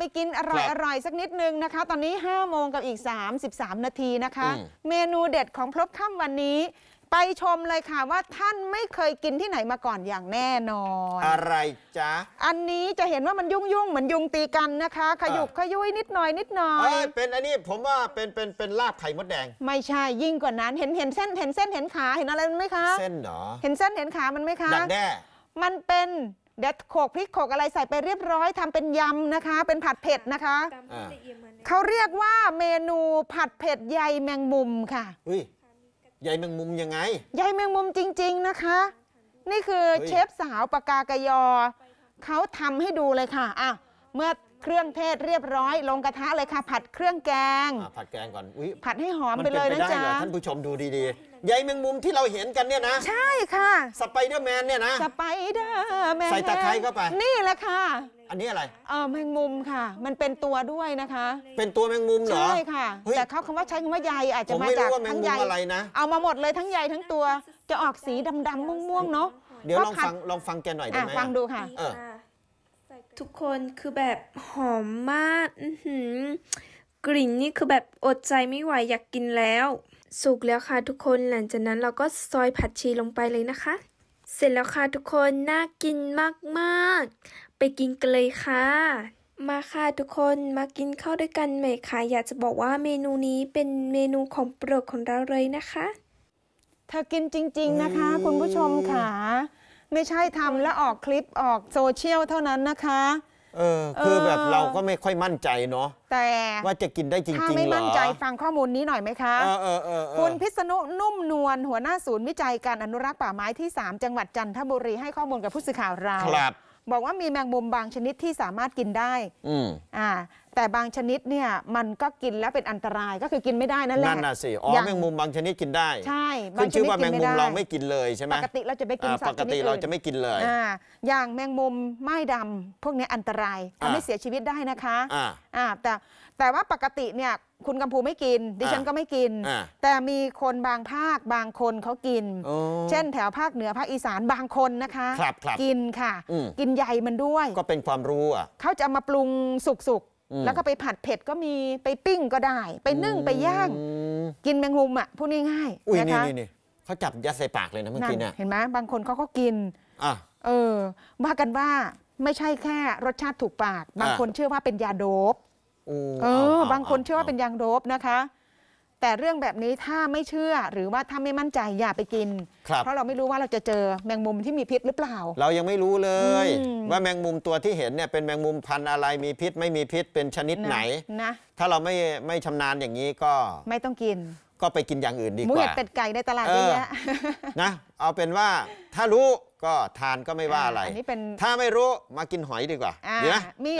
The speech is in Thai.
ไปกินอร่อยอร่อยสักนิดนึงนะคะ ตอนนี้ 5โมงกับอีก33นาทีนะคะ เมนูเด็ดของพรบค่ำวันนี้ ไปชมเลยค่ะ ว่าท่านไม่เคยกินที่ไหนมาก่อนอย่างแน่นอน อะไรจ๊ะอันนี้จะเห็นว่ามันยุ่งยุ่งเหมือนยุงตีกันนะคะ ขยุกขยุยนิดหน่อยนิดหน่อยเป็นอันนี้ผมว่าเป็นเป็นเป็นลาบไข่มดแดง ไม่ใช่ ยิ่งกว่านั้น เห็นเห็นเส้นเห็นเส้นเห็นขาเห็นอะไรมันไหมคะเส้นเหรอเห็นเส้นเห็นขามันไหมคะดักแด้มันเป็นเดี๋ยวโขกพริกโขกอะไรใส่ไปเรียบร้อยทำเป็นยำนะคะ เป็นผัดเผ็ดนะคะ เขาเรียกว่าเมนูผัดเผ็ดใยแมงมุมค่ะอุ้ยใยแมงมุมยังไงใยแมงมุมจริง ๆ นะคะ นี่คือเชฟสาวปากากยอ เขาทำให้ดูเลยค่ะอ่ะเมื่อเครื่องเทศเรียบร้อยลงกระทะเลยค่ะ ผัดเครื่องแกง ผัดแกงก่อนอุยผัดให้หอมไปเลยนะจ๊ะท่านผู้ชมดูดีๆใยแมงมุมที่เราเห็นกันเนี่ยนะ ใช่ค่ะสไปเดอร์แมนเนี่ยนะสไปเดอร์แมนใส่ตะไคร้เข้าไป นี่แหละค่ะ อันนี้อะไรเออแมงมุมค่ะ มันเป็นตัวด้วยนะคะ เป็นตัวแมงมุมเหรอ ใช่ค่ะ แต่เขาคำว่าใช้คำว่าใยอาจจะมาจากทั้งใยอะไรนะ เอามาหมดเลยทั้งใยทั้งตัว จะออกสีดำๆม่วงๆเนาะเดี๋ยวลองฟังลองฟังแกหน่อยได้ไหมฟังดูค่ะเออทุกคนคือแบบหอมมาก กลิ่นนี่คือแบบอดใจไม่ไหวอยากกินแล้วสุกแล้วค่ะทุกคนหลังจากนั้นเราก็ซอยผัดชีลงไปเลยนะคะ เสร็จแล้วค่ะทุกคนน่ากินมากๆ ไปกินกันเลยค่ะ มาค่ะทุกคนมากินข้าวด้วยกันไหมคะอยากจะบอกว่าเมนูนี้เป็นเมนูของโปรดของเราเลยนะคะเธอกินจริงๆนะคะคุณผู้ชมค่ะไม่ใช่ทำแล้วออกคลิปออกโซเชียลเท่านั้นนะคะ เออ คือแบบเราก็ไม่ค่อยมั่นใจเนาะแต่ว่าจะกินได้จริงๆหรอถ้าไม่มั่นใจฟังข้อมูลนี้หน่อยไหมคะคุณพิษณุนุ่มนวลหัวหน้าศูนย์วิจัยการอนุรักษ์ป่าไม้ที่ 3 จังหวัดจันทบุรี ให้ข้อมูลกับผู้สื่อข่าวเราบอกว่ามีแมงมุมบางชนิดที่สามารถกินได้อืมอ่าแต่บางชนิดเนี่ยมันก็กินแล้วเป็นอันตรายก็คือกินไม่ได้นั่นแหละนั่นน่ะสิอ๋อแมงมุมบางชนิดกินได้ใช่คึ้ชื่อว่าแมงมุมเราไม่กินเลยใช่ไหมปกติเราจะไม่กินสัตว์ปกติเราจะไม่กินเลยอย่างแมงมุมไม้ดำพวกนี้อันตรายทำให้เสียชีวิตได้นะคะแต่แต่ว่าปกติเนี่ย คุณกัมพูไม่กินดิฉันก็ไม่กิน แต่มีคนบางภาคบางคนเขากิน เช่นแถวภาคเหนือภาคอีสานบางคนนะคะคกินค่ะ กินใหญ่มันด้วย ก็เป็นความรู้อ่ะเขาจะมาปรุงสุกแล้วก็ไปผัดเผ็ดก็มีไปปิ้งก็ได้ ไปนึ่งไปย่างกินแมงมุมอ่ะพูดง่ายๆนะคะเขาจับยัดใส่ปากเลยนะเมื่อกี้เนี่ยเห็นไหมบางคนเขาก็กินอเออว่ากันว่าไม่ใช่แค่รสชาติถูกปาก บางคนเชื่อว่าเป็นยาโดบเออ บางคนเชื่อว่าเป็นยาโดบนะคะแต่เรื่องแบบนี้ถ้าไม่เชื่อหรือว่าถ้าไม่มั่นใจอย่าไปกิน เพราะเราไม่รู้ว่าเราจะเจอแมงมุมที่มีพิษหรือเปล่า เรายังไม่รู้เลย ว่าแมงมุมตัวที่เห็นเนี่ยเป็นแมงมุมพันธ์อะไรมีพิษไม่มีพิษเป็นชนิดไหนนะ ถ้าเราไม่ไม่ชำนาญอย่างนี้ก็ไม่ต้องกินก็ไปกินอย่างอื่นดีกว่าหมูเห็ดเป็ดไก่ในตลาดเยอะนะเอาเป็นว่าถ้ารู้ก็ทานก็ไม่ว่าอะไรถ้าไม่รู้มากินหอยดีกว่าเนี่ยมี